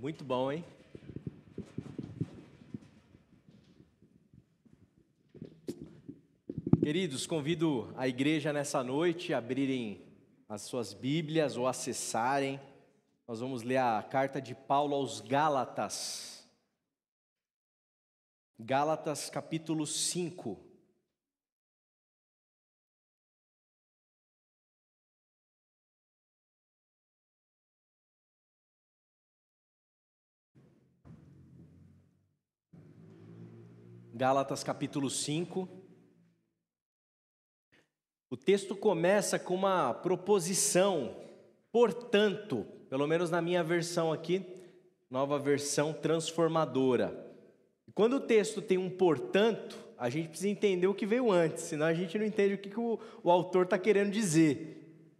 Muito bom, hein? Queridos, convido a igreja nessa noite a abrirem as suas Bíblias ou acessarem. Nós vamos ler a carta de Paulo aos Gálatas. Gálatas capítulo 5. Gálatas capítulo 5. O texto começa com uma proposição, portanto, pelo menos na minha versão aqui, nova versão transformadora. E quando o texto tem um portanto, a gente precisa entender o que veio antes, senão a gente não entende o que, que o, o autor está querendo dizer.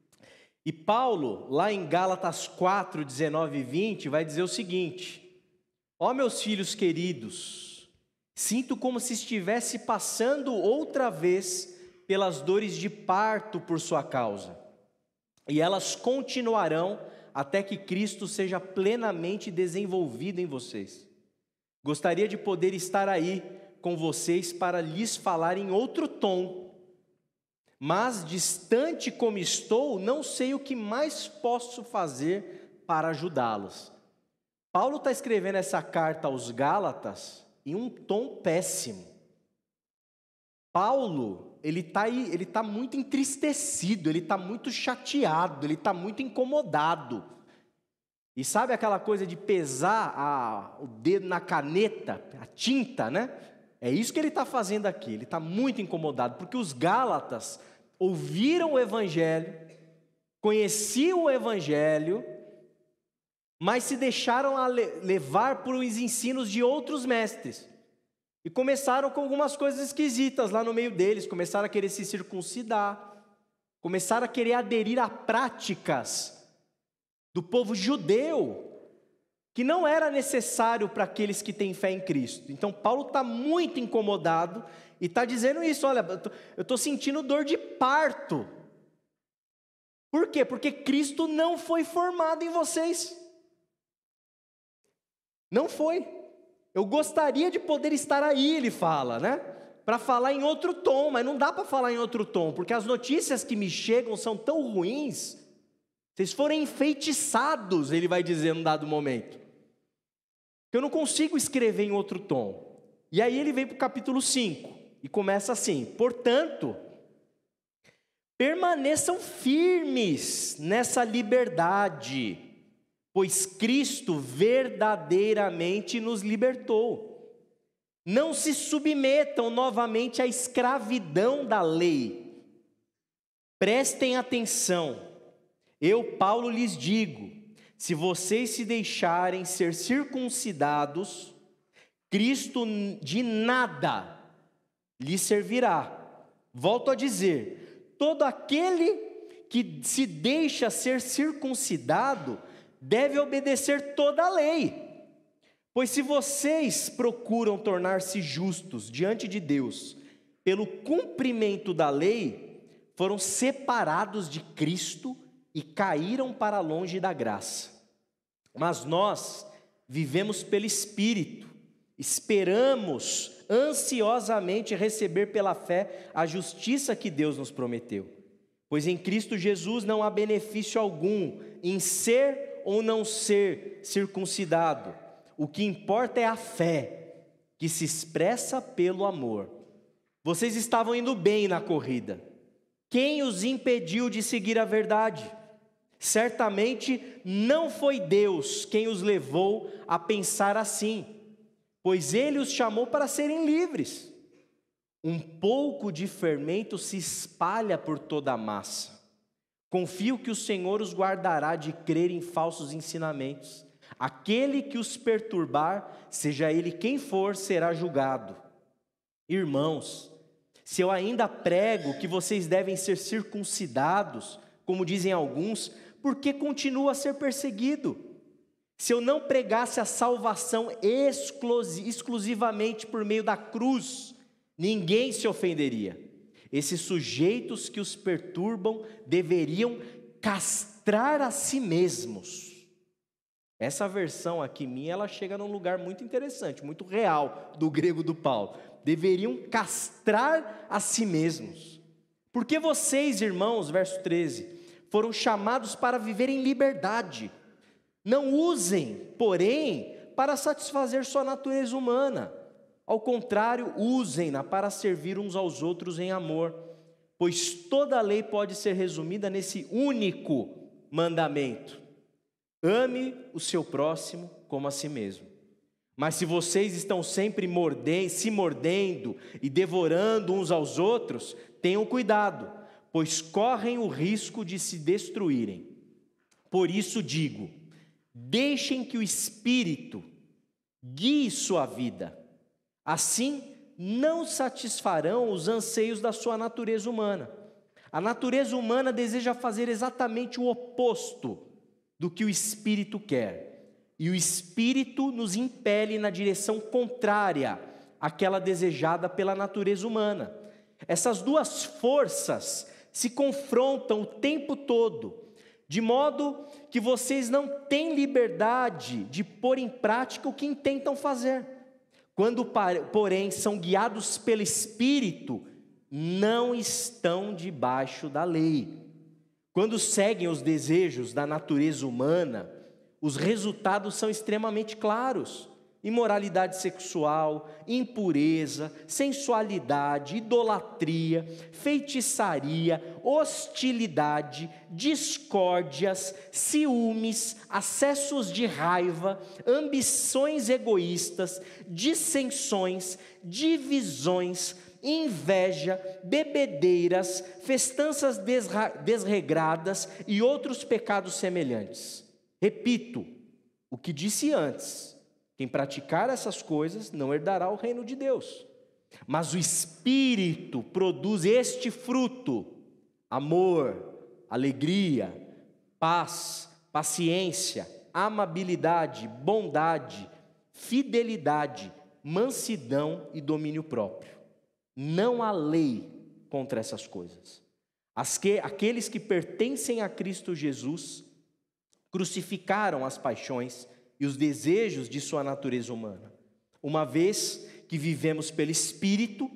E Paulo, lá em Gálatas 4, 19 e 20, vai dizer o seguinte: Ó meus filhos queridos, Sinto como se estivesse passando outra vez pelas dores de parto por sua causa. E elas continuarão até que Cristo seja plenamente desenvolvido em vocês. Gostaria de poder estar aí com vocês para lhes falar em outro tom. Mas, distante como estou, não sei o que mais posso fazer para ajudá-los. Paulo está escrevendo essa carta aos Gálatas em um tom péssimo. Paulo, ele está ele tá muito entristecido, ele está muito chateado, ele está muito incomodado. E sabe aquela coisa de pesar a, o dedo na caneta, a tinta, né? É isso que ele está fazendo aqui, ele está muito incomodado, porque os Gálatas ouviram o Evangelho, conheciam o Evangelho, mas se deixaram levar por os ensinos de outros mestres. E começaram com algumas coisas esquisitas lá no meio deles, começaram a querer se circuncidar, começaram a querer aderir a práticas do povo judeu, que não era necessário para aqueles que têm fé em Cristo. Então, Paulo está muito incomodado e está dizendo isso: olha, eu estou sentindo dor de parto. Por quê? Porque Cristo não foi formado em vocês. Não foi. Eu gostaria de poder estar aí, ele fala, né? Para falar em outro tom, mas não dá para falar em outro tom, porque as notícias que me chegam são tão ruins. Vocês foram enfeitiçados, ele vai dizer num dado momento. eu não consigo escrever em outro tom. E aí ele vem para o capítulo 5 e começa assim: portanto, permaneçam firmes nessa liberdade pois Cristo verdadeiramente nos libertou. Não se submetam novamente à escravidão da lei. Prestem atenção. Eu, Paulo, lhes digo: se vocês se deixarem ser circuncidados, Cristo de nada lhes servirá. Volto a dizer: todo aquele que se deixa ser circuncidado, deve obedecer toda a lei. Pois se vocês procuram tornar-se justos diante de Deus pelo cumprimento da lei, foram separados de Cristo e caíram para longe da graça. Mas nós vivemos pelo Espírito, esperamos ansiosamente receber pela fé a justiça que Deus nos prometeu. Pois em Cristo Jesus não há benefício algum em ser ou não ser circuncidado, o que importa é a fé, que se expressa pelo amor. Vocês estavam indo bem na corrida. Quem os impediu de seguir a verdade? Certamente não foi Deus quem os levou a pensar assim, pois ele os chamou para serem livres. Um pouco de fermento se espalha por toda a massa Confio que o Senhor os guardará de crer em falsos ensinamentos. Aquele que os perturbar, seja ele quem for, será julgado. Irmãos, se eu ainda prego que vocês devem ser circuncidados, como dizem alguns, por que continuo a ser perseguido? Se eu não pregasse a salvação exclusivamente por meio da cruz, ninguém se ofenderia. Esses sujeitos que os perturbam deveriam castrar a si mesmos. Essa versão aqui minha, ela chega num lugar muito interessante, muito real do grego do Paulo. Deveriam castrar a si mesmos. Porque vocês, irmãos, verso 13, foram chamados para viver em liberdade. Não usem, porém, para satisfazer sua natureza humana ao contrário, usem-na para servir uns aos outros em amor, pois toda a lei pode ser resumida nesse único mandamento: ame o seu próximo como a si mesmo. Mas se vocês estão sempre mordendo, se mordendo e devorando uns aos outros, tenham cuidado, pois correm o risco de se destruírem. Por isso digo: deixem que o Espírito guie sua vida Assim, não satisfarão os anseios da sua natureza humana. A natureza humana deseja fazer exatamente o oposto do que o espírito quer. E o espírito nos impele na direção contrária àquela desejada pela natureza humana. Essas duas forças se confrontam o tempo todo, de modo que vocês não têm liberdade de pôr em prática o que intentam fazer. Quando, porém, são guiados pelo Espírito, não estão debaixo da lei. Quando seguem os desejos da natureza humana, os resultados são extremamente claros imoralidade sexual, impureza, sensualidade, idolatria, feitiçaria, hostilidade, discórdias, ciúmes, acessos de raiva, ambições egoístas, dissensões, divisões, inveja, bebedeiras, festanças desregradas e outros pecados semelhantes. Repito o que disse antes quem praticar essas coisas não herdará o reino de Deus. Mas o Espírito produz este fruto: amor, alegria, paz, paciência, amabilidade, bondade, fidelidade, mansidão e domínio próprio. Não há lei contra essas coisas. Que, aqueles que pertencem a Cristo Jesus crucificaram as paixões e os desejos de sua natureza humana. Uma vez que vivemos pelo Espírito,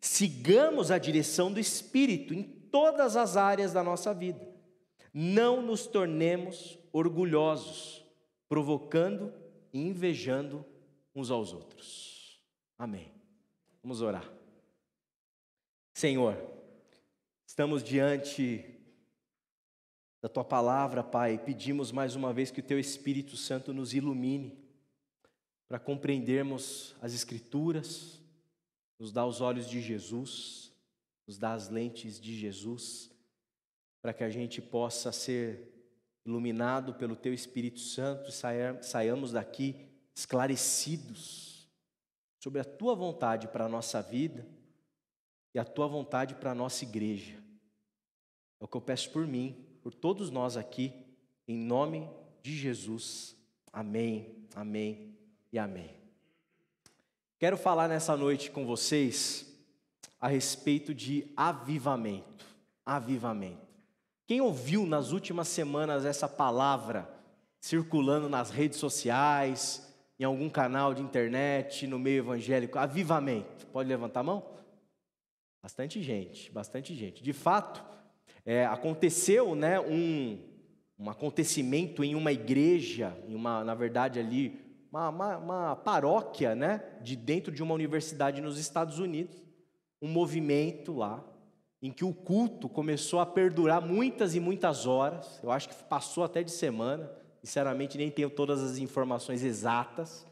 sigamos a direção do Espírito em todas as áreas da nossa vida. Não nos tornemos orgulhosos, provocando e invejando uns aos outros. Amém. Vamos orar. Senhor, estamos diante da tua palavra, Pai. Pedimos mais uma vez que o teu Espírito Santo nos ilumine para compreendermos as Escrituras, nos dá os olhos de Jesus, nos dá as lentes de Jesus, para que a gente possa ser iluminado pelo Teu Espírito Santo e saiamos daqui esclarecidos sobre a Tua vontade para a nossa vida e a Tua vontade para a nossa igreja. É o que eu peço por mim por todos nós aqui, em nome de Jesus. Amém, amém e amém. Quero falar nessa noite com vocês a respeito de avivamento. Avivamento. Quem ouviu nas últimas semanas essa palavra circulando nas redes sociais, em algum canal de internet, no meio evangélico? Avivamento. Pode levantar a mão? Bastante gente, bastante gente. De fato, é, aconteceu né, um, um acontecimento em uma igreja, em uma, na verdade, ali, uma, uma, uma paróquia né, de dentro de uma universidade nos Estados Unidos, um movimento lá, em que o culto começou a perdurar muitas e muitas horas, eu acho que passou até de semana, sinceramente nem tenho todas as informações exatas,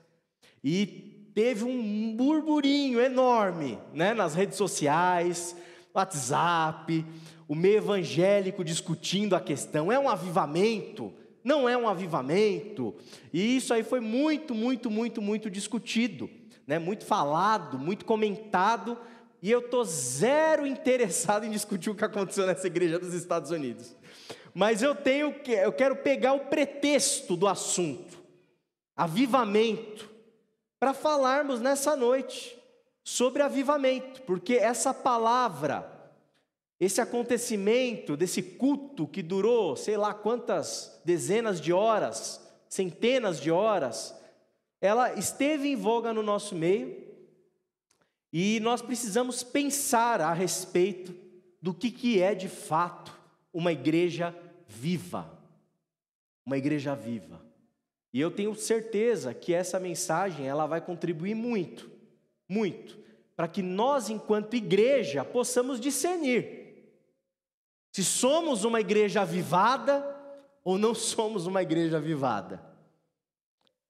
e teve um burburinho enorme né, nas redes sociais, WhatsApp, o meio evangélico discutindo a questão. É um avivamento? Não é um avivamento? E isso aí foi muito, muito, muito, muito discutido, né? muito falado, muito comentado. E eu estou zero interessado em discutir o que aconteceu nessa igreja dos Estados Unidos. Mas eu tenho que, eu quero pegar o pretexto do assunto, avivamento, para falarmos nessa noite sobre avivamento, porque essa palavra, esse acontecimento, desse culto que durou sei lá quantas dezenas de horas, centenas de horas, ela esteve em voga no nosso meio e nós precisamos pensar a respeito do que, que é de fato uma igreja viva. Uma igreja viva. E eu tenho certeza que essa mensagem ela vai contribuir muito muito, para que nós, enquanto igreja, possamos discernir se somos uma igreja avivada ou não somos uma igreja avivada.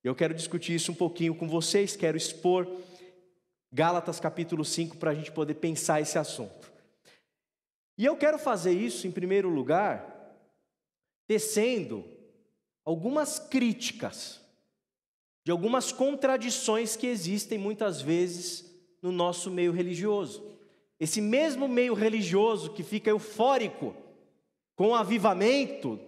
Eu quero discutir isso um pouquinho com vocês, quero expor Gálatas capítulo 5 para a gente poder pensar esse assunto. E eu quero fazer isso, em primeiro lugar, tecendo algumas críticas de algumas contradições que existem muitas vezes no nosso meio religioso. Esse mesmo meio religioso que fica eufórico com o avivamento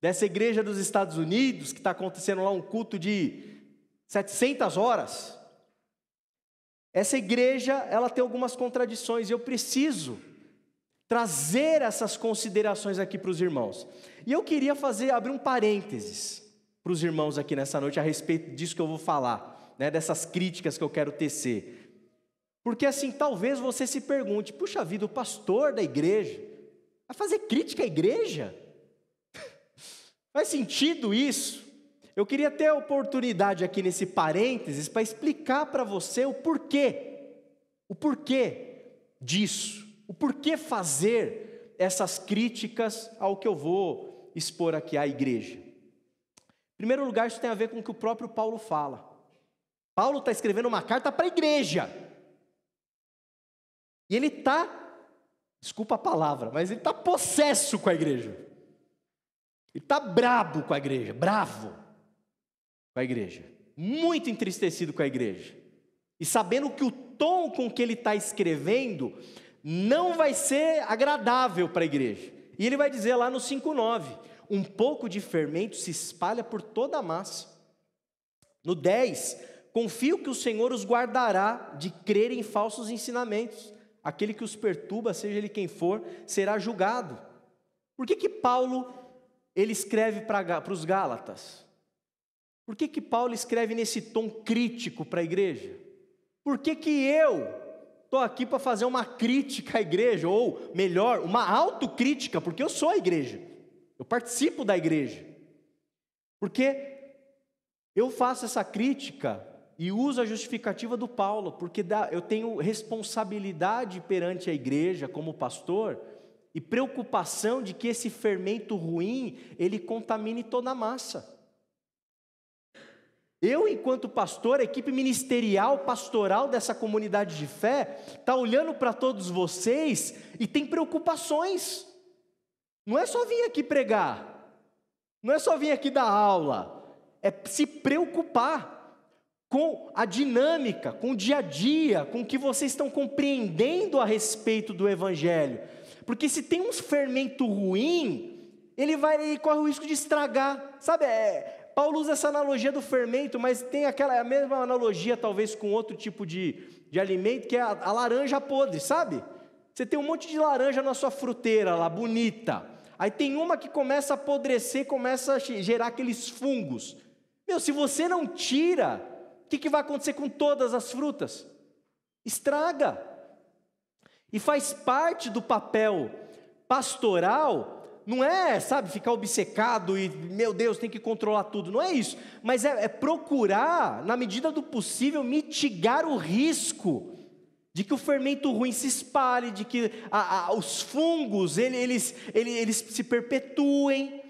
dessa igreja dos Estados Unidos, que está acontecendo lá um culto de 700 horas. Essa igreja, ela tem algumas contradições e eu preciso trazer essas considerações aqui para os irmãos. E eu queria fazer abrir um parênteses para os irmãos aqui nessa noite a respeito disso que eu vou falar, né, dessas críticas que eu quero tecer. Porque assim, talvez você se pergunte: puxa vida, o pastor da igreja vai fazer crítica à igreja? Faz sentido isso? Eu queria ter a oportunidade aqui nesse parênteses para explicar para você o porquê, o porquê disso, o porquê fazer essas críticas ao que eu vou expor aqui à igreja primeiro lugar, isso tem a ver com o que o próprio Paulo fala. Paulo está escrevendo uma carta para a igreja. E ele está, desculpa a palavra, mas ele está possesso com a igreja. Ele está brabo com a igreja, bravo com a igreja. Muito entristecido com a igreja. E sabendo que o tom com que ele está escrevendo não vai ser agradável para a igreja. E ele vai dizer lá no 5,9: um pouco de fermento se espalha por toda a massa. No 10, confio que o Senhor os guardará de crer em falsos ensinamentos. Aquele que os perturba, seja ele quem for, será julgado. Por que que Paulo ele escreve para os Gálatas? Por que que Paulo escreve nesse tom crítico para a igreja? Por que que eu estou aqui para fazer uma crítica à igreja, ou melhor, uma autocrítica, porque eu sou a igreja. Eu participo da igreja. Porque eu faço essa crítica e uso a justificativa do Paulo, porque eu tenho responsabilidade perante a igreja como pastor e preocupação de que esse fermento ruim ele contamine toda a massa. Eu, enquanto pastor, a equipe ministerial, pastoral dessa comunidade de fé, está olhando para todos vocês e tem preocupações. Não é só vir aqui pregar, não é só vir aqui dar aula, é se preocupar com a dinâmica, com o dia a dia, com o que vocês estão compreendendo a respeito do Evangelho. Porque se tem um fermento ruim, ele, vai, ele corre o risco de estragar. Sabe, é, Paulo usa essa analogia do fermento, mas tem aquela a mesma analogia, talvez, com outro tipo de, de alimento, que é a, a laranja podre, sabe? Você tem um monte de laranja na sua fruteira lá, bonita. Aí tem uma que começa a apodrecer, começa a gerar aqueles fungos. Meu, se você não tira, o que, que vai acontecer com todas as frutas? Estraga. E faz parte do papel pastoral, não é, sabe, ficar obcecado e, meu Deus, tem que controlar tudo, não é isso, mas é, é procurar, na medida do possível, mitigar o risco de que o fermento ruim se espalhe, de que a, a, os fungos ele, eles, ele, eles se perpetuem.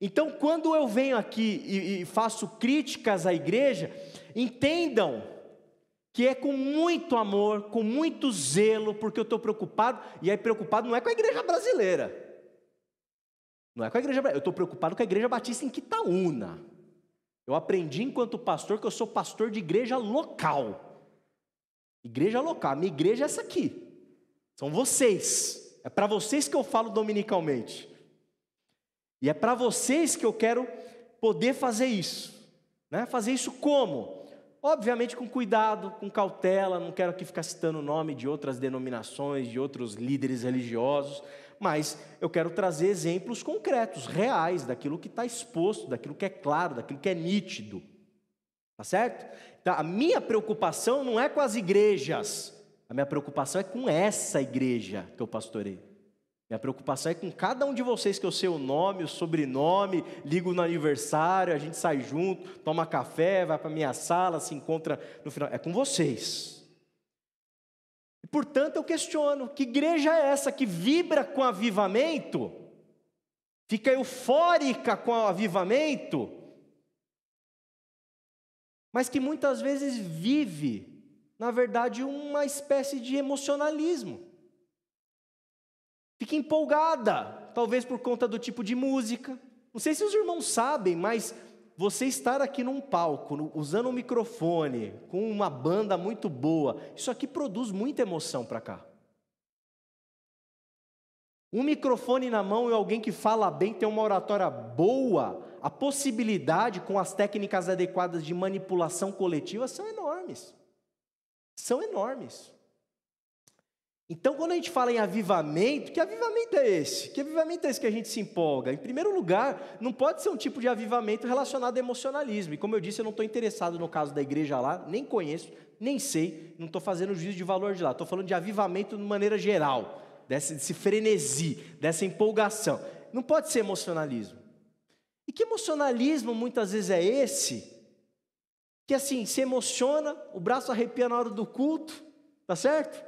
Então, quando eu venho aqui e, e faço críticas à igreja, entendam que é com muito amor, com muito zelo, porque eu estou preocupado, e aí é preocupado não é com a igreja brasileira. Não é com a igreja brasileira, eu estou preocupado com a igreja batista em Quitaúna. Eu aprendi enquanto pastor que eu sou pastor de igreja local. Igreja local, minha igreja é essa aqui. São vocês. É para vocês que eu falo dominicalmente. E é para vocês que eu quero poder fazer isso. Né? Fazer isso como? Obviamente com cuidado, com cautela, não quero aqui ficar citando o nome de outras denominações, de outros líderes religiosos, mas eu quero trazer exemplos concretos, reais, daquilo que está exposto, daquilo que é claro, daquilo que é nítido. Tá certo? Então, a minha preocupação não é com as igrejas. A minha preocupação é com essa igreja que eu pastorei. Minha preocupação é com cada um de vocês que eu sei o nome, o sobrenome, ligo no aniversário, a gente sai junto, toma café, vai para minha sala, se encontra no final. É com vocês. E portanto eu questiono: que igreja é essa que vibra com avivamento? Fica eufórica com o avivamento? mas que muitas vezes vive, na verdade, uma espécie de emocionalismo. Fica empolgada, talvez por conta do tipo de música. Não sei se os irmãos sabem, mas você estar aqui num palco, usando um microfone, com uma banda muito boa, isso aqui produz muita emoção para cá. Um microfone na mão e alguém que fala bem, tem uma oratória boa, a possibilidade com as técnicas adequadas de manipulação coletiva são enormes. São enormes. Então, quando a gente fala em avivamento, que avivamento é esse? Que avivamento é esse que a gente se empolga? Em primeiro lugar, não pode ser um tipo de avivamento relacionado a emocionalismo. E como eu disse, eu não estou interessado no caso da igreja lá, nem conheço, nem sei, não estou fazendo juízo de valor de lá. Estou falando de avivamento de maneira geral, desse, desse frenesi, dessa empolgação. Não pode ser emocionalismo. E que emocionalismo muitas vezes é esse? Que assim, se emociona, o braço arrepia na hora do culto, tá certo?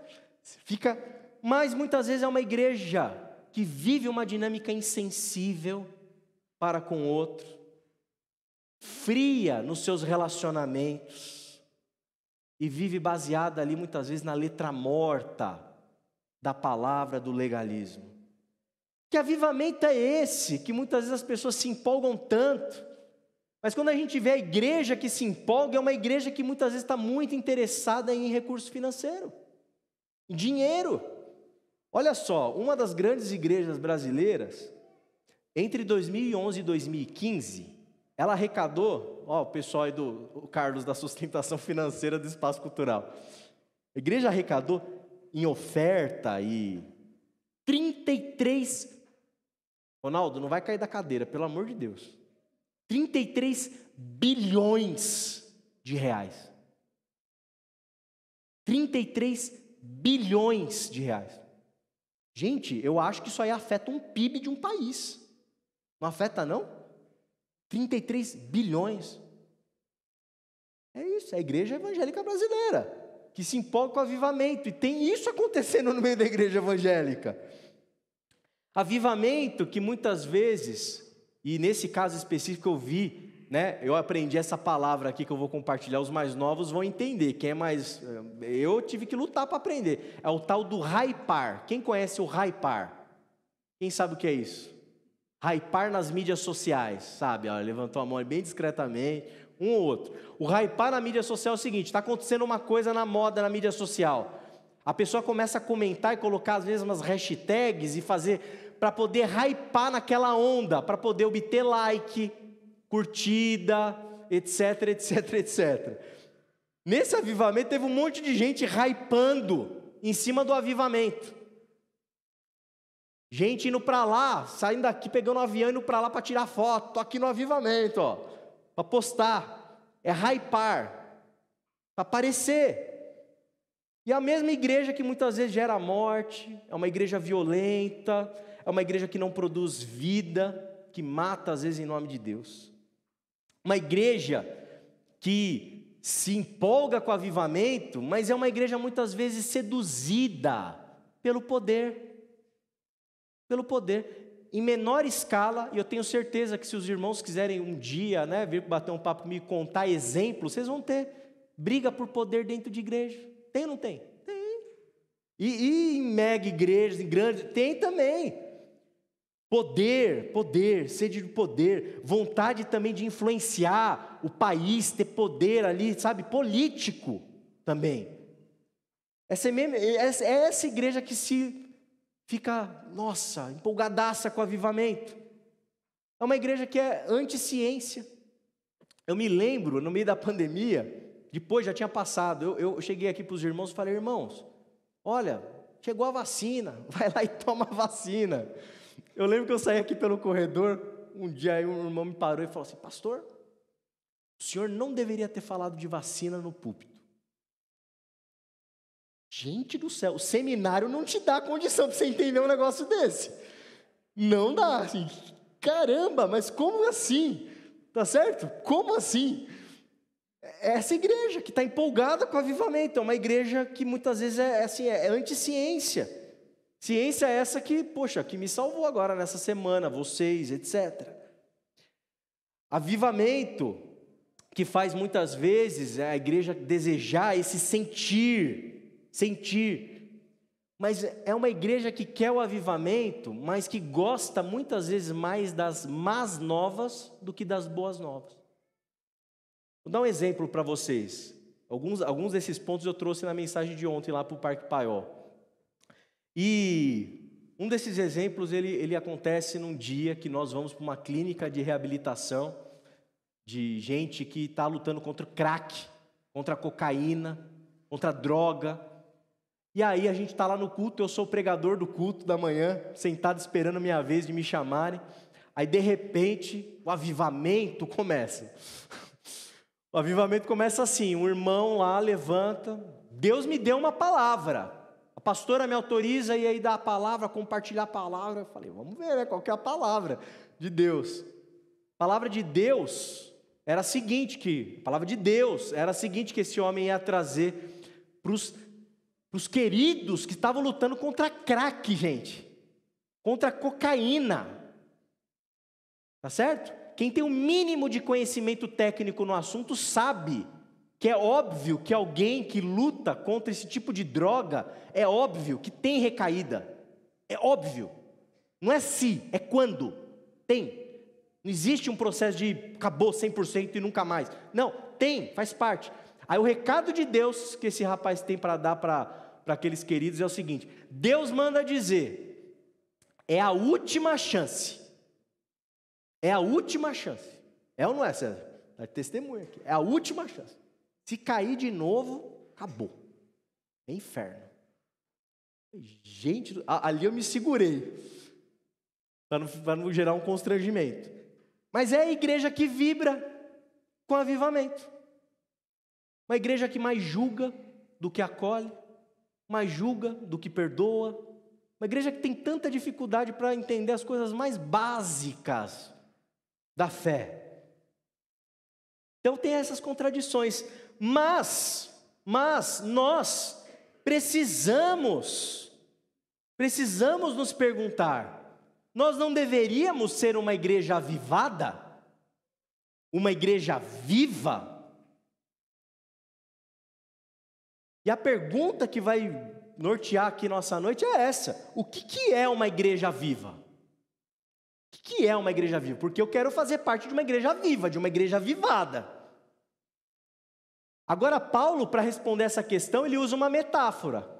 Fica. Mas muitas vezes é uma igreja que vive uma dinâmica insensível para com o outro, fria nos seus relacionamentos e vive baseada ali muitas vezes na letra morta da palavra do legalismo. Que avivamento é esse que muitas vezes as pessoas se empolgam tanto? Mas quando a gente vê a igreja que se empolga, é uma igreja que muitas vezes está muito interessada em recurso financeiro, em dinheiro. Olha só, uma das grandes igrejas brasileiras, entre 2011 e 2015, ela arrecadou, ó, o pessoal aí do o Carlos da sustentação financeira do espaço cultural. A igreja arrecadou em oferta e 33 Ronaldo, não vai cair da cadeira, pelo amor de Deus. 33 bilhões de reais. 33 bilhões de reais. Gente, eu acho que isso aí afeta um PIB de um país. Não afeta, não? 33 bilhões. É isso, é a igreja evangélica brasileira, que se empolga com o avivamento, e tem isso acontecendo no meio da igreja evangélica. Avivamento que muitas vezes, e nesse caso específico eu vi, né, eu aprendi essa palavra aqui que eu vou compartilhar, os mais novos vão entender, quem é mais. Eh, eu tive que lutar para aprender. É o tal do hypar. Quem conhece o hypar? Quem sabe o que é isso? Hypar nas mídias sociais, sabe? Olha, levantou a mão bem discretamente, um ou outro. O hypar na mídia social é o seguinte: está acontecendo uma coisa na moda na mídia social. A pessoa começa a comentar e colocar as mesmas hashtags e fazer para poder hypar naquela onda, para poder obter like, curtida, etc, etc, etc. Nesse avivamento teve um monte de gente hypando em cima do avivamento. Gente indo para lá, saindo daqui, pegando um avião, indo para lá para tirar foto. Tô aqui no avivamento, ó, para postar. É hypar, para aparecer. E a mesma igreja que muitas vezes gera morte, é uma igreja violenta, é uma igreja que não produz vida, que mata às vezes em nome de Deus. Uma igreja que se empolga com o avivamento, mas é uma igreja muitas vezes seduzida pelo poder. Pelo poder. Em menor escala, e eu tenho certeza que se os irmãos quiserem um dia né, vir bater um papo comigo e contar exemplos, vocês vão ter. Briga por poder dentro de igreja. Tem ou não tem? Tem. E, e em mega igrejas, em grandes, tem também. Poder, poder, sede de poder, vontade também de influenciar o país, ter poder ali, sabe, político também. Essa é, mesmo, é, essa, é essa igreja que se fica, nossa, empolgadaça com o avivamento. É uma igreja que é anti-ciência. Eu me lembro, no meio da pandemia, depois já tinha passado. Eu, eu cheguei aqui para os irmãos e falei, irmãos, olha, chegou a vacina, vai lá e toma a vacina. Eu lembro que eu saí aqui pelo corredor, um dia aí um irmão me parou e falou assim, pastor, o senhor não deveria ter falado de vacina no púlpito. Gente do céu, o seminário não te dá condição para você entender um negócio desse. Não dá, assim, caramba, mas como assim? Tá certo? Como assim? é essa igreja que está empolgada com o avivamento. É uma igreja que muitas vezes é, é assim, é, é anti-ciência. Ciência é essa que, poxa, que me salvou agora nessa semana, vocês, etc. Avivamento que faz muitas vezes é a igreja desejar esse sentir, sentir. Mas é uma igreja que quer o avivamento, mas que gosta muitas vezes mais das más novas do que das boas novas. Vou dar um exemplo para vocês. Alguns, alguns desses pontos eu trouxe na mensagem de ontem lá para o Parque Paió. E um desses exemplos ele, ele acontece num dia que nós vamos para uma clínica de reabilitação de gente que está lutando contra o crack, contra a cocaína, contra a droga. E aí a gente está lá no culto, eu sou o pregador do culto da manhã, sentado esperando a minha vez de me chamarem. Aí de repente o avivamento começa. O avivamento começa assim: um irmão lá levanta, Deus me deu uma palavra. A pastora me autoriza e aí dá a palavra, compartilhar a palavra. Eu falei, vamos ver, né? Qual que é a palavra de Deus? A palavra de Deus era a seguinte que, a palavra de Deus era a seguinte que esse homem ia trazer para os queridos que estavam lutando contra crack, gente. Contra cocaína. Tá certo? Quem tem o um mínimo de conhecimento técnico no assunto sabe que é óbvio que alguém que luta contra esse tipo de droga é óbvio que tem recaída. É óbvio. Não é se, é quando. Tem. Não existe um processo de acabou 100% e nunca mais. Não, tem, faz parte. Aí o recado de Deus que esse rapaz tem para dar para aqueles queridos é o seguinte: Deus manda dizer, é a última chance. É a última chance. É ou não é, César? Tá de testemunha aqui. É a última chance. Se cair de novo, acabou. É inferno. Gente, ali eu me segurei. Para não, não gerar um constrangimento. Mas é a igreja que vibra com avivamento. Uma igreja que mais julga do que acolhe, mais julga do que perdoa. Uma igreja que tem tanta dificuldade para entender as coisas mais básicas da fé. Então tem essas contradições, mas, mas nós precisamos, precisamos nos perguntar: nós não deveríamos ser uma igreja avivada? Uma igreja viva? E a pergunta que vai nortear aqui nossa noite é essa: o que, que é uma igreja viva? que é uma igreja viva? Porque eu quero fazer parte de uma igreja viva, de uma igreja vivada. Agora, Paulo, para responder essa questão, ele usa uma metáfora.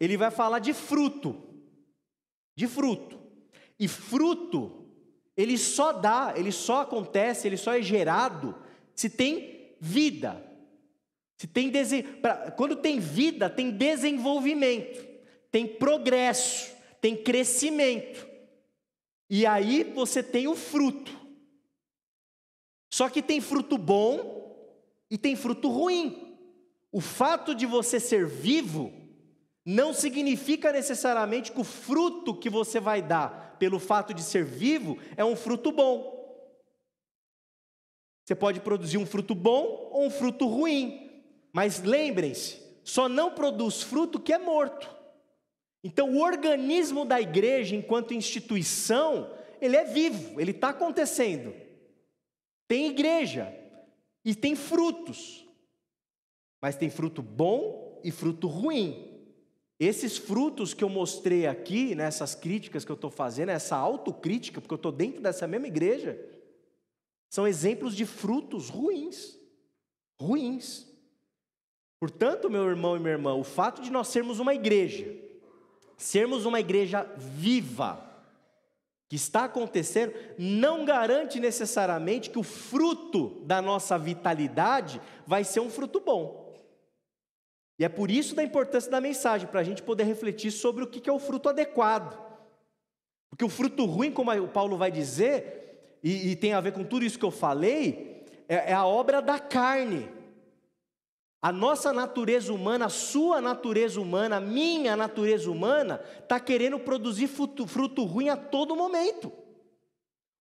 Ele vai falar de fruto. De fruto. E fruto, ele só dá, ele só acontece, ele só é gerado se tem vida. Se tem Quando tem vida, tem desenvolvimento, tem progresso, tem crescimento. E aí você tem o fruto. Só que tem fruto bom e tem fruto ruim. O fato de você ser vivo não significa necessariamente que o fruto que você vai dar pelo fato de ser vivo é um fruto bom. Você pode produzir um fruto bom ou um fruto ruim. Mas lembrem-se, só não produz fruto que é morto. Então, o organismo da igreja, enquanto instituição, ele é vivo, ele está acontecendo. Tem igreja e tem frutos, mas tem fruto bom e fruto ruim. Esses frutos que eu mostrei aqui, nessas né, críticas que eu estou fazendo, essa autocrítica, porque eu estou dentro dessa mesma igreja, são exemplos de frutos ruins. Ruins. Portanto, meu irmão e minha irmã, o fato de nós sermos uma igreja, Sermos uma igreja viva, que está acontecendo, não garante necessariamente que o fruto da nossa vitalidade vai ser um fruto bom. E é por isso da importância da mensagem, para a gente poder refletir sobre o que é o fruto adequado. Porque o fruto ruim, como o Paulo vai dizer, e, e tem a ver com tudo isso que eu falei, é, é a obra da carne. A nossa natureza humana, a sua natureza humana, a minha natureza humana, está querendo produzir fruto, fruto, ruim a todo momento.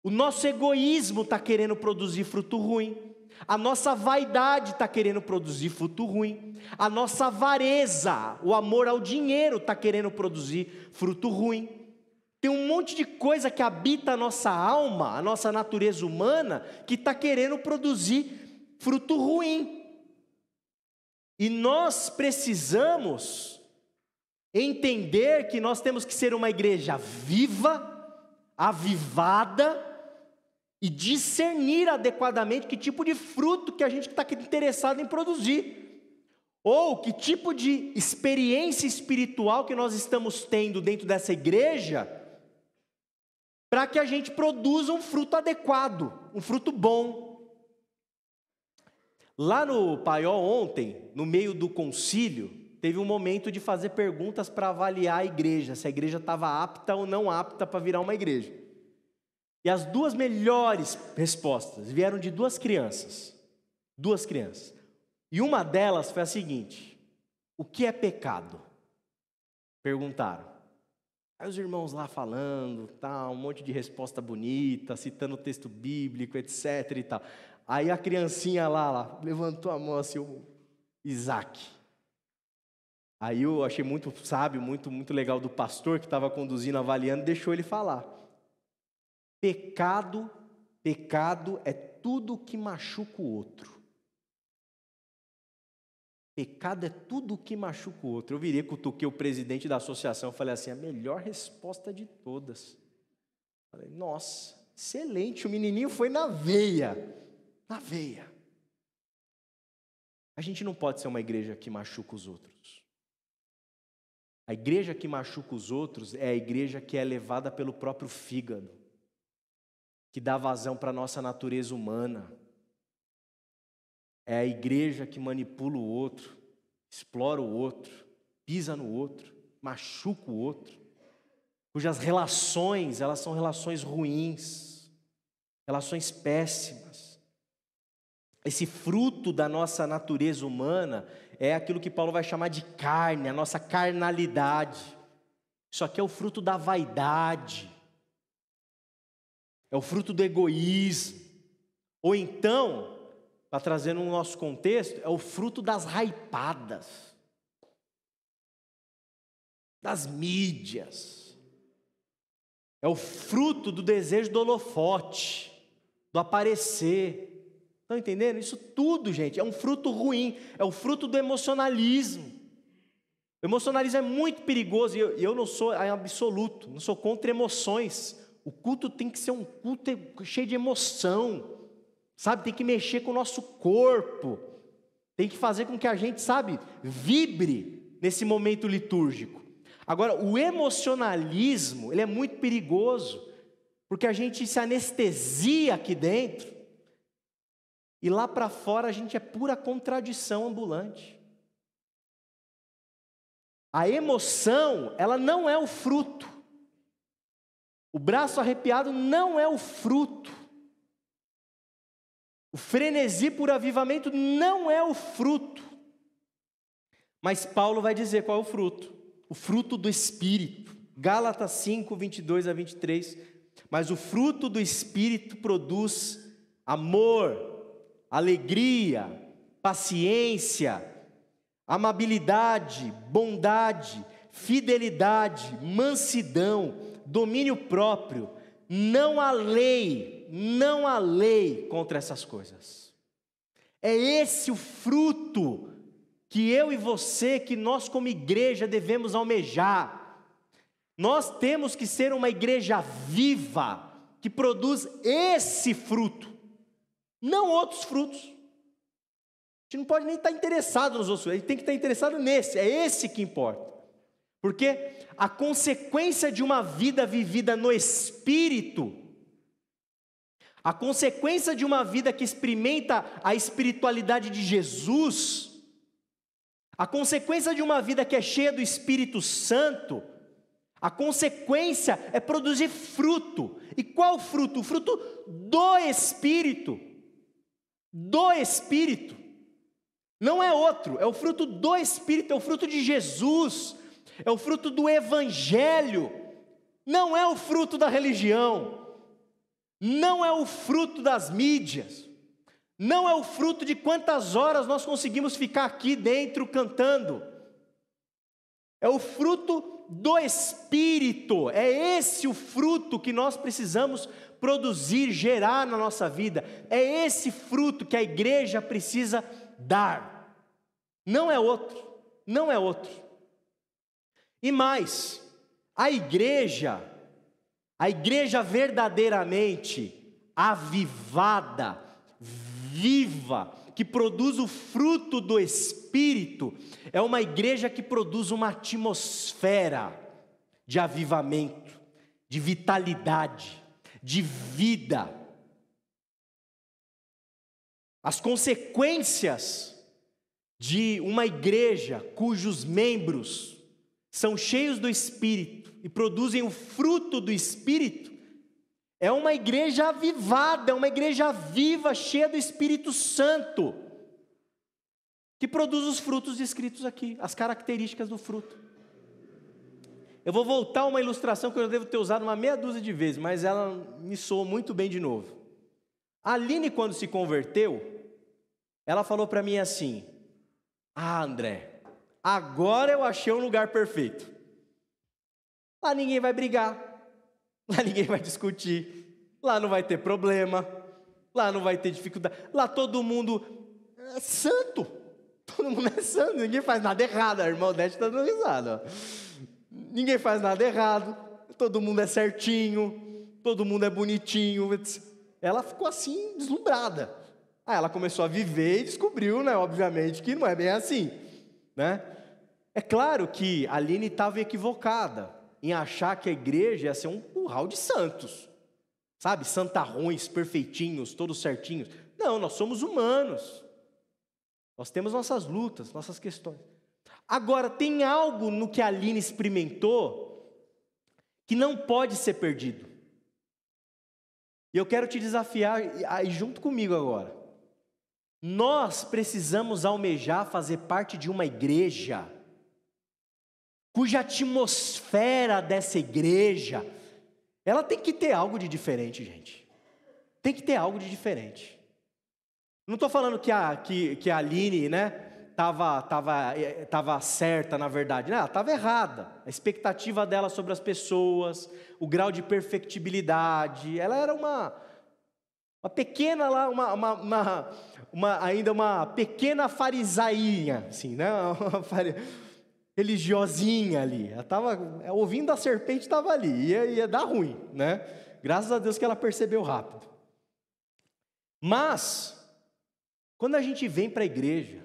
O nosso egoísmo está querendo produzir fruto ruim. A nossa vaidade está querendo produzir fruto ruim. A nossa avareza, o amor ao dinheiro, está querendo produzir fruto ruim. Tem um monte de coisa que habita a nossa alma, a nossa natureza humana, que está querendo produzir fruto ruim. E nós precisamos entender que nós temos que ser uma igreja viva, avivada e discernir adequadamente que tipo de fruto que a gente está interessado em produzir. Ou que tipo de experiência espiritual que nós estamos tendo dentro dessa igreja para que a gente produza um fruto adequado, um fruto bom, Lá no Paiol ontem, no meio do concílio, teve um momento de fazer perguntas para avaliar a igreja, se a igreja estava apta ou não apta para virar uma igreja. E as duas melhores respostas vieram de duas crianças. Duas crianças. E uma delas foi a seguinte: O que é pecado? Perguntaram. Aí os irmãos lá falando, tal, tá, um monte de resposta bonita, citando o texto bíblico, etc e tal. Aí a criancinha lá, lá levantou a mão assim, o Isaac. Aí eu achei muito sábio, muito, muito legal do pastor que estava conduzindo, avaliando, deixou ele falar. Pecado, pecado é tudo que machuca o outro. Pecado é tudo que machuca o outro. Eu virei, cutuquei o presidente da associação, falei assim, a melhor resposta de todas. Falei, nossa, excelente, o menininho foi na veia na veia. A gente não pode ser uma igreja que machuca os outros. A igreja que machuca os outros é a igreja que é levada pelo próprio fígado, que dá vazão para a nossa natureza humana. É a igreja que manipula o outro, explora o outro, pisa no outro, machuca o outro, cujas relações, elas são relações ruins, relações péssimas. Esse fruto da nossa natureza humana é aquilo que Paulo vai chamar de carne, a nossa carnalidade. Isso aqui é o fruto da vaidade, é o fruto do egoísmo. Ou então, para tá trazer no nosso contexto, é o fruto das raipadas, das mídias. É o fruto do desejo do holofote, do aparecer. Estão entendendo? Isso tudo, gente, é um fruto ruim, é o fruto do emocionalismo. O emocionalismo é muito perigoso e eu, eu não sou em é absoluto, não sou contra emoções. O culto tem que ser um culto cheio de emoção, sabe? Tem que mexer com o nosso corpo, tem que fazer com que a gente, sabe, vibre nesse momento litúrgico. Agora, o emocionalismo, ele é muito perigoso, porque a gente se anestesia aqui dentro e lá para fora a gente é pura contradição ambulante. A emoção, ela não é o fruto. O braço arrepiado não é o fruto. O frenesi por avivamento não é o fruto. Mas Paulo vai dizer qual é o fruto: o fruto do Espírito. Gálatas 5, 22 a 23. Mas o fruto do Espírito produz amor, alegria, paciência, amabilidade, bondade, fidelidade, mansidão, domínio próprio. Não há lei, não há lei contra essas coisas. É esse o fruto que eu e você, que nós como igreja devemos almejar. Nós temos que ser uma igreja viva, que produz esse fruto não outros frutos. A gente não pode nem estar interessado nos outros frutos, a gente tem que estar interessado nesse, é esse que importa. Porque a consequência de uma vida vivida no espírito, a consequência de uma vida que experimenta a espiritualidade de Jesus, a consequência de uma vida que é cheia do Espírito Santo, a consequência é produzir fruto. E qual fruto? O fruto do Espírito do Espírito. Não é outro, é o fruto do Espírito, é o fruto de Jesus, é o fruto do Evangelho, não é o fruto da religião, não é o fruto das mídias, não é o fruto de quantas horas nós conseguimos ficar aqui dentro cantando, é o fruto do Espírito. É esse o fruto que nós precisamos produzir, gerar na nossa vida. É esse fruto que a igreja precisa dar. Não é outro, não é outro. E mais, a igreja, a igreja verdadeiramente avivada, viva, que produz o fruto do Espírito é uma igreja que produz uma atmosfera de avivamento, de vitalidade, de vida. As consequências de uma igreja cujos membros são cheios do Espírito e produzem o fruto do Espírito é uma igreja avivada, é uma igreja viva, cheia do Espírito Santo, que produz os frutos descritos aqui, as características do fruto. Eu vou voltar a uma ilustração que eu devo ter usado uma meia dúzia de vezes, mas ela me soou muito bem de novo. A Aline, quando se converteu, ela falou para mim assim: Ah, André, agora eu achei um lugar perfeito. Lá ninguém vai brigar, Lá ninguém vai discutir, lá não vai ter problema, lá não vai ter dificuldade, lá todo mundo é santo, todo mundo é santo, ninguém faz nada errado. A irmã Odete está dando risada. Ninguém faz nada errado, todo mundo é certinho, todo mundo é bonitinho. Ela ficou assim, deslumbrada. Aí ela começou a viver e descobriu, né, obviamente, que não é bem assim. Né? É claro que a Aline estava equivocada em achar que a igreja ia ser um curral de santos, sabe? Santarrões perfeitinhos, todos certinhos. Não, nós somos humanos. Nós temos nossas lutas, nossas questões. Agora, tem algo no que a Aline experimentou que não pode ser perdido. E eu quero te desafiar e ah, junto comigo agora. Nós precisamos almejar fazer parte de uma igreja cuja atmosfera dessa igreja, ela tem que ter algo de diferente, gente. Tem que ter algo de diferente. Não estou falando que a, que, que a Aline, né? Tava, tava, eh, tava certa, na verdade. Não, ela estava errada. A expectativa dela sobre as pessoas, o grau de perfectibilidade. Ela era uma, uma pequena lá, uma, uma, uma, uma ainda uma pequena farisainha, assim, né? religiosinha ali. Ela tava, é, ouvindo a serpente estava ali, ia, ia dar ruim, né? Graças a Deus que ela percebeu rápido. Mas, quando a gente vem para a igreja,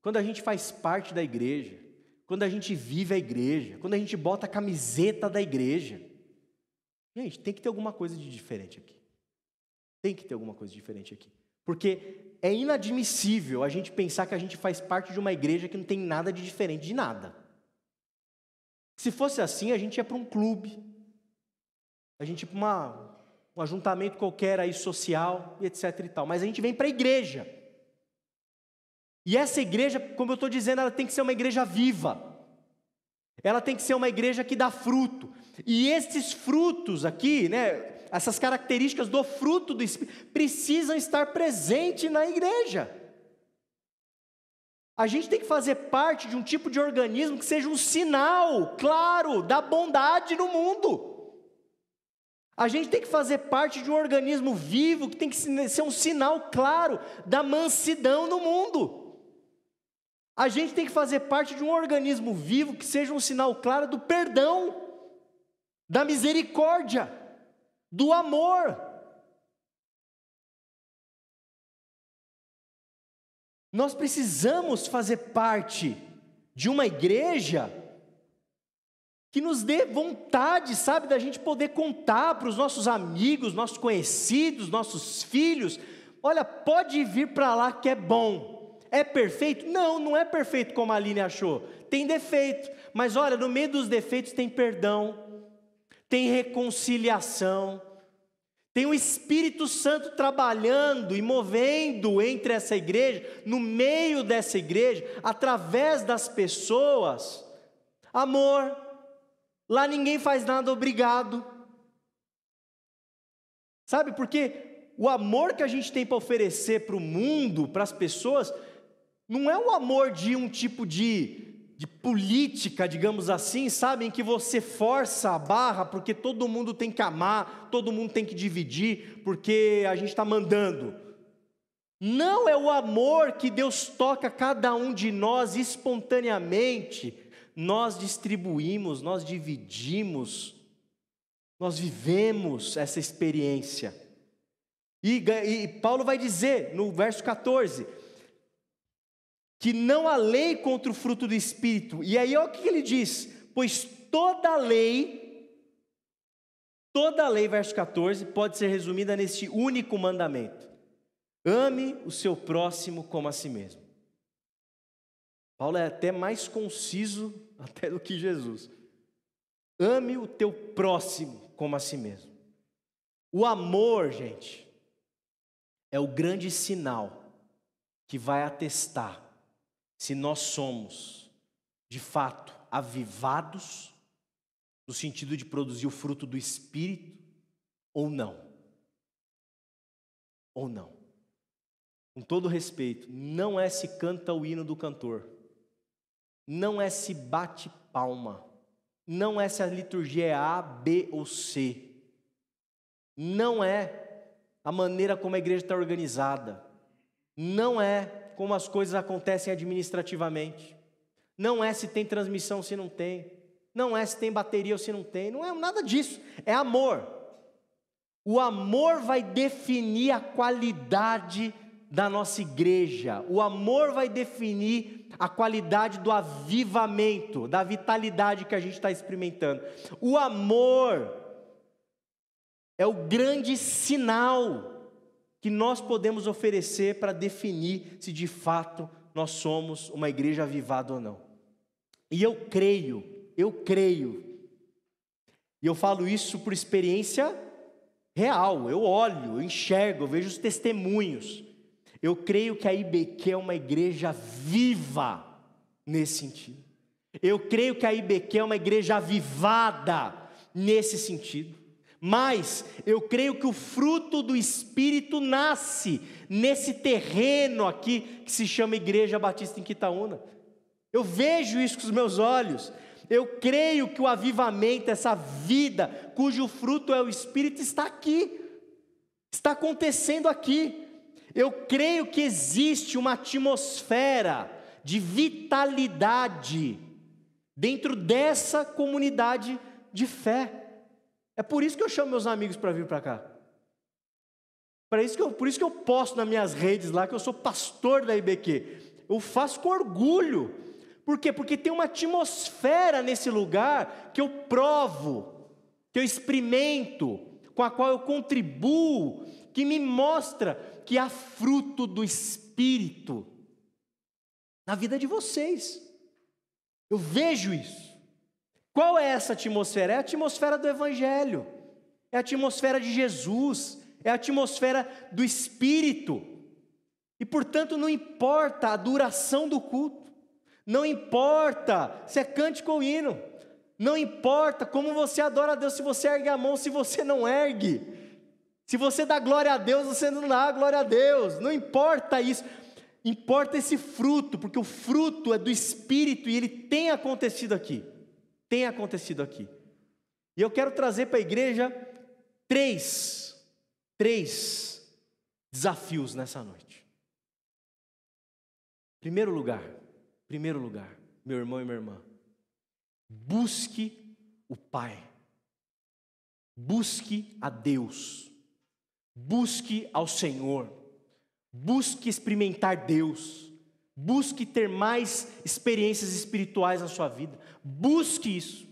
quando a gente faz parte da igreja, quando a gente vive a igreja, quando a gente bota a camiseta da igreja, gente, tem que ter alguma coisa de diferente aqui. Tem que ter alguma coisa diferente aqui. Porque é inadmissível a gente pensar que a gente faz parte de uma igreja que não tem nada de diferente de nada. Se fosse assim, a gente ia para um clube, a gente ia para uma, um ajuntamento qualquer aí social, etc e tal. Mas a gente vem para a igreja. E essa igreja, como eu estou dizendo, ela tem que ser uma igreja viva. Ela tem que ser uma igreja que dá fruto. E esses frutos aqui, né, essas características do fruto do Espírito, precisam estar presentes na igreja. A gente tem que fazer parte de um tipo de organismo que seja um sinal claro da bondade no mundo. A gente tem que fazer parte de um organismo vivo que tem que ser um sinal claro da mansidão no mundo. A gente tem que fazer parte de um organismo vivo que seja um sinal claro do perdão, da misericórdia, do amor, Nós precisamos fazer parte de uma igreja que nos dê vontade, sabe, da gente poder contar para os nossos amigos, nossos conhecidos, nossos filhos: olha, pode vir para lá que é bom. É perfeito? Não, não é perfeito como a Aline achou. Tem defeito, mas olha, no meio dos defeitos tem perdão, tem reconciliação, tem o Espírito Santo trabalhando e movendo entre essa igreja, no meio dessa igreja, através das pessoas. Amor, lá ninguém faz nada obrigado. Sabe, porque o amor que a gente tem para oferecer para o mundo, para as pessoas, não é o amor de um tipo de de política, digamos assim, sabem que você força a barra porque todo mundo tem que amar, todo mundo tem que dividir, porque a gente está mandando. Não é o amor que Deus toca cada um de nós espontaneamente. Nós distribuímos, nós dividimos, nós vivemos essa experiência. E, e Paulo vai dizer no verso 14: que não há lei contra o fruto do Espírito. E aí olha o que ele diz: pois toda lei, toda lei, verso 14, pode ser resumida neste único mandamento: ame o seu próximo como a si mesmo. Paulo é até mais conciso até do que Jesus. Ame o teu próximo como a si mesmo. O amor, gente, é o grande sinal que vai atestar se nós somos, de fato, avivados, no sentido de produzir o fruto do Espírito, ou não. Ou não. Com todo respeito, não é se canta o hino do cantor, não é se bate palma, não é se a liturgia é A, B ou C, não é a maneira como a igreja está organizada, não é como as coisas acontecem administrativamente. Não é se tem transmissão, se não tem. Não é se tem bateria ou se não tem. Não é nada disso. É amor. O amor vai definir a qualidade da nossa igreja. O amor vai definir a qualidade do avivamento, da vitalidade que a gente está experimentando. O amor é o grande sinal que nós podemos oferecer para definir se de fato nós somos uma igreja avivada ou não. E eu creio, eu creio, e eu falo isso por experiência real, eu olho, eu enxergo, eu vejo os testemunhos. Eu creio que a IBQ é uma igreja viva nesse sentido. Eu creio que a IBQ é uma igreja avivada nesse sentido. Mas eu creio que o fruto do Espírito nasce nesse terreno aqui que se chama Igreja Batista em Quitaúna. Eu vejo isso com os meus olhos. Eu creio que o avivamento, essa vida cujo fruto é o Espírito, está aqui, está acontecendo aqui. Eu creio que existe uma atmosfera de vitalidade dentro dessa comunidade de fé. É por isso que eu chamo meus amigos para vir para cá. Para isso que eu, por isso que eu posto nas minhas redes lá que eu sou pastor da IBQ. Eu faço com orgulho. Por quê? Porque tem uma atmosfera nesse lugar que eu provo, que eu experimento, com a qual eu contribuo, que me mostra que há fruto do Espírito na vida de vocês. Eu vejo isso. Qual é essa atmosfera? É a atmosfera do Evangelho, é a atmosfera de Jesus, é a atmosfera do Espírito. E portanto, não importa a duração do culto, não importa se é cântico ou hino, não importa como você adora a Deus, se você ergue a mão, se você não ergue, se você dá glória a Deus, você não dá glória a Deus, não importa isso, importa esse fruto, porque o fruto é do Espírito e ele tem acontecido aqui tem acontecido aqui. E eu quero trazer para a igreja três, três desafios nessa noite. Primeiro lugar, primeiro lugar, meu irmão e minha irmã, busque o Pai. Busque a Deus. Busque ao Senhor. Busque experimentar Deus. Busque ter mais experiências espirituais na sua vida. Busque isso.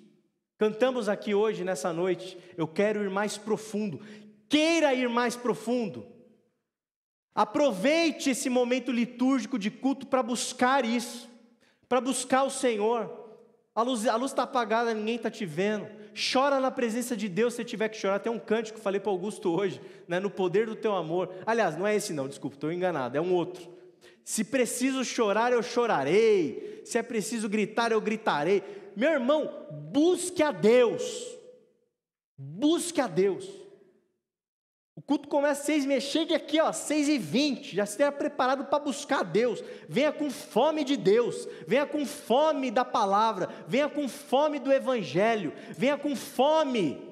Cantamos aqui hoje, nessa noite, eu quero ir mais profundo. Queira ir mais profundo. Aproveite esse momento litúrgico de culto para buscar isso, para buscar o Senhor. A luz a está apagada, ninguém está te vendo. Chora na presença de Deus se tiver que chorar. Tem um cântico que falei para Augusto hoje, né? no poder do teu amor. Aliás, não é esse não, desculpa, estou enganado, é um outro. Se preciso chorar, eu chorarei. Se é preciso gritar, eu gritarei. Meu irmão, busque a Deus. Busque a Deus. O culto começa às seis e meia, chegue aqui, ó, seis e vinte, já esteja preparado para buscar a Deus, venha com fome de Deus, venha com fome da palavra, venha com fome do Evangelho, venha com fome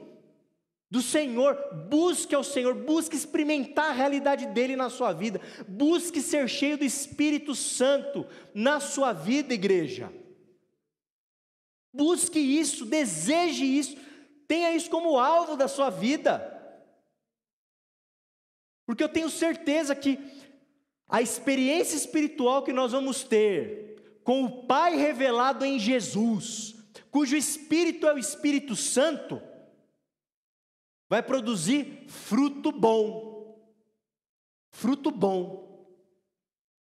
do Senhor, busque ao Senhor, busque experimentar a realidade dele na sua vida, busque ser cheio do Espírito Santo na sua vida, igreja. Busque isso, deseje isso, tenha isso como alvo da sua vida. Porque eu tenho certeza que a experiência espiritual que nós vamos ter com o Pai revelado em Jesus, cujo Espírito é o Espírito Santo, vai produzir fruto bom. Fruto bom.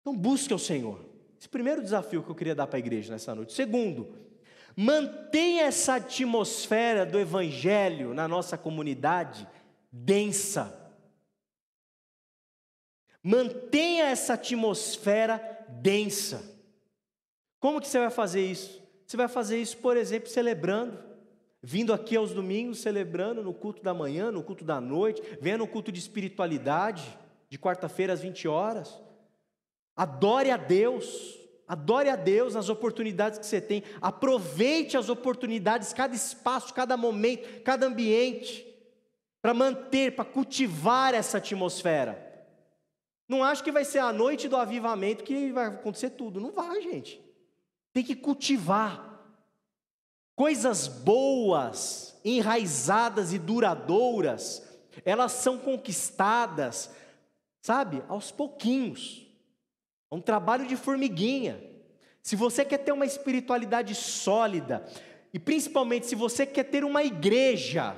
Então busque o Senhor. Esse primeiro desafio que eu queria dar para a igreja nessa noite. Segundo, mantenha essa atmosfera do evangelho na nossa comunidade densa. Mantenha essa atmosfera densa. Como que você vai fazer isso? Você vai fazer isso, por exemplo, celebrando vindo aqui aos domingos, celebrando no culto da manhã, no culto da noite, vendo o culto de espiritualidade, de quarta-feira às 20 horas. Adore a Deus, adore a Deus nas oportunidades que você tem, aproveite as oportunidades, cada espaço, cada momento, cada ambiente, para manter, para cultivar essa atmosfera. Não acho que vai ser a noite do avivamento que vai acontecer tudo, não vai, gente. Tem que cultivar. Coisas boas, enraizadas e duradouras, elas são conquistadas, sabe, aos pouquinhos. É um trabalho de formiguinha. Se você quer ter uma espiritualidade sólida, e principalmente se você quer ter uma igreja,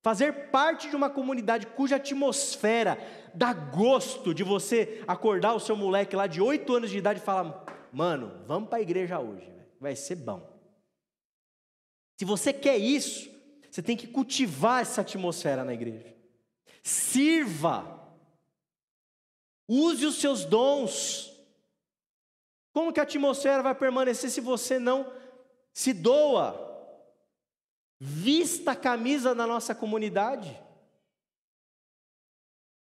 fazer parte de uma comunidade cuja atmosfera dá gosto de você acordar o seu moleque lá de 8 anos de idade e falar: mano, vamos para a igreja hoje, vai ser bom. Se você quer isso, você tem que cultivar essa atmosfera na igreja. Sirva. Use os seus dons. Como que a atmosfera vai permanecer se você não se doa? Vista a camisa da nossa comunidade.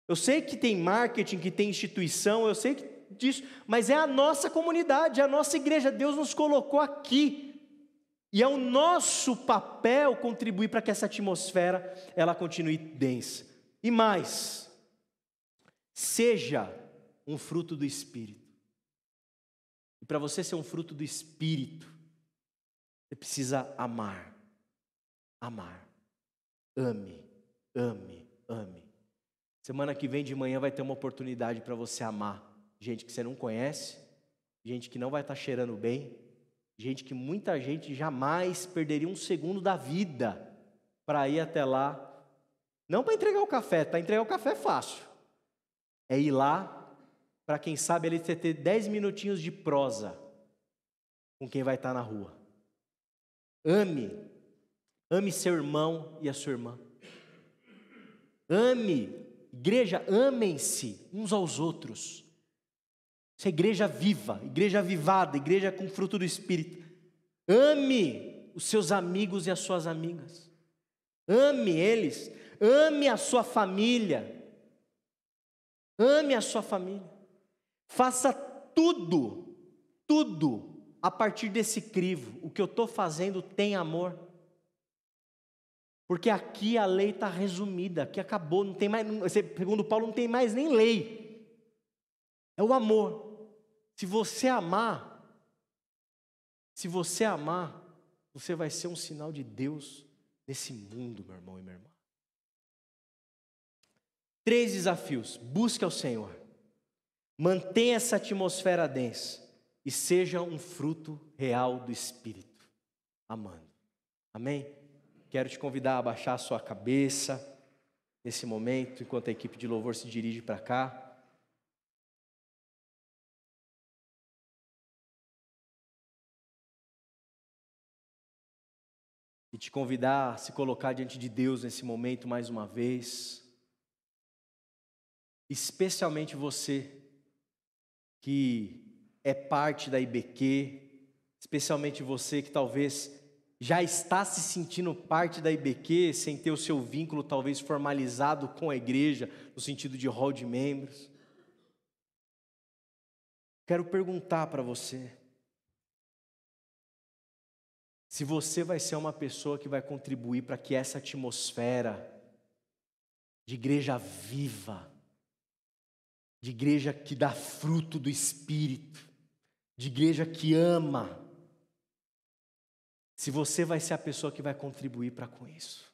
Eu sei que tem marketing, que tem instituição, eu sei que disso, mas é a nossa comunidade, é a nossa igreja. Deus nos colocou aqui e é o nosso papel contribuir para que essa atmosfera ela continue densa. E mais, seja um fruto do espírito. E para você ser um fruto do espírito, você precisa amar. Amar. Ame, ame, ame. Semana que vem de manhã vai ter uma oportunidade para você amar gente que você não conhece, gente que não vai estar tá cheirando bem, Gente que muita gente jamais perderia um segundo da vida para ir até lá. Não para entregar o café, tá? Entregar o café é fácil. É ir lá para, quem sabe, ele ter dez minutinhos de prosa com quem vai estar tá na rua. Ame. Ame seu irmão e a sua irmã. Ame. Igreja, amem-se uns aos outros. Isso é igreja viva, igreja vivada, igreja com fruto do Espírito. Ame os seus amigos e as suas amigas. Ame eles. Ame a sua família. Ame a sua família. Faça tudo, tudo a partir desse crivo. O que eu estou fazendo tem amor. Porque aqui a lei está resumida, aqui acabou, não tem mais, segundo Paulo, não tem mais nem lei. É o amor. Se você amar, se você amar, você vai ser um sinal de Deus nesse mundo, meu irmão e minha irmã. Três desafios: busque ao Senhor, mantenha essa atmosfera densa e seja um fruto real do Espírito, amando. Amém? Quero te convidar a baixar a sua cabeça nesse momento, enquanto a equipe de louvor se dirige para cá. te convidar a se colocar diante de Deus nesse momento mais uma vez. Especialmente você que é parte da IBQ, especialmente você que talvez já está se sentindo parte da IBQ sem ter o seu vínculo talvez formalizado com a igreja, no sentido de hall de membros. Quero perguntar para você: se você vai ser uma pessoa que vai contribuir para que essa atmosfera de igreja viva, de igreja que dá fruto do Espírito, de igreja que ama, se você vai ser a pessoa que vai contribuir para com isso.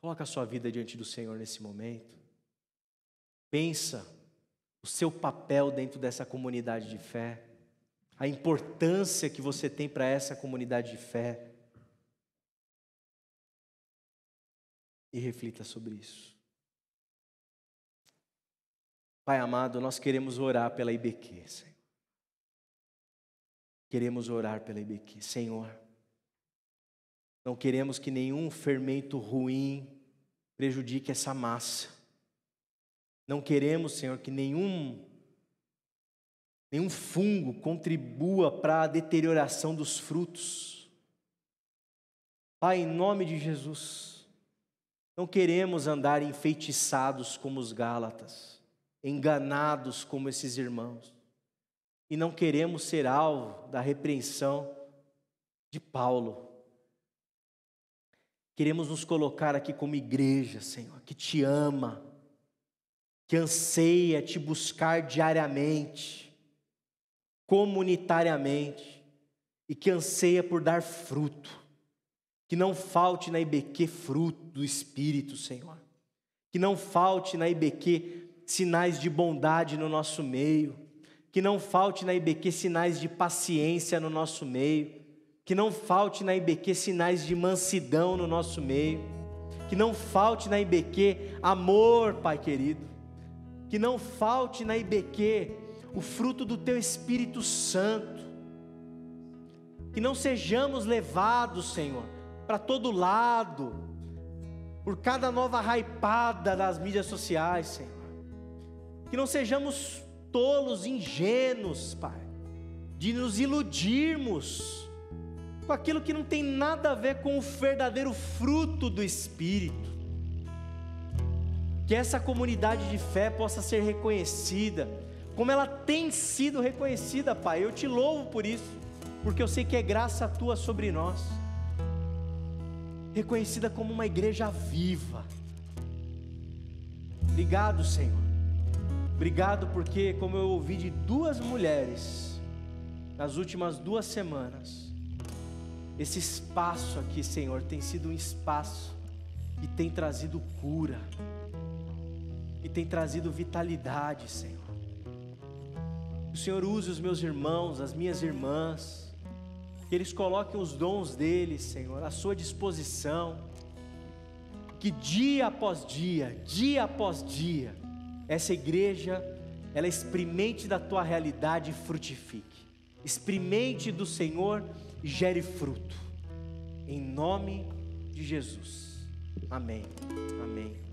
Coloca a sua vida diante do Senhor nesse momento. Pensa o seu papel dentro dessa comunidade de fé a importância que você tem para essa comunidade de fé. E reflita sobre isso. Pai amado, nós queremos orar pela IBQ, Senhor. Queremos orar pela IBQ, Senhor. Não queremos que nenhum fermento ruim prejudique essa massa. Não queremos, Senhor, que nenhum nenhum fungo contribua para a deterioração dos frutos. Pai, em nome de Jesus, não queremos andar enfeitiçados como os Gálatas, enganados como esses irmãos, e não queremos ser alvo da repreensão de Paulo. Queremos nos colocar aqui como igreja, Senhor, que te ama, que anseia te buscar diariamente, comunitariamente e que anseia por dar fruto. Que não falte na IBQ fruto do Espírito, Senhor. Que não falte na IBQ sinais de bondade no nosso meio. Que não falte na IBQ sinais de paciência no nosso meio. Que não falte na IBQ sinais de mansidão no nosso meio. Que não falte na IBQ amor, Pai querido. Que não falte na IBQ o fruto do teu Espírito Santo. Que não sejamos levados, Senhor, para todo lado, por cada nova raipada das mídias sociais, Senhor. Que não sejamos tolos, ingênuos, Pai, de nos iludirmos com aquilo que não tem nada a ver com o verdadeiro fruto do Espírito que essa comunidade de fé possa ser reconhecida como ela tem sido reconhecida, Pai. Eu te louvo por isso, porque eu sei que é graça tua sobre nós. Reconhecida como uma igreja viva. Obrigado, Senhor. Obrigado porque, como eu ouvi de duas mulheres nas últimas duas semanas, esse espaço aqui, Senhor, tem sido um espaço e tem trazido cura, e tem trazido vitalidade, Senhor. O Senhor use os meus irmãos, as minhas irmãs, que eles coloquem os dons deles, Senhor, à sua disposição, que dia após dia, dia após dia, essa igreja, ela experimente da tua realidade e frutifique, experimente do Senhor e gere fruto, em nome de Jesus. Amém. Amém.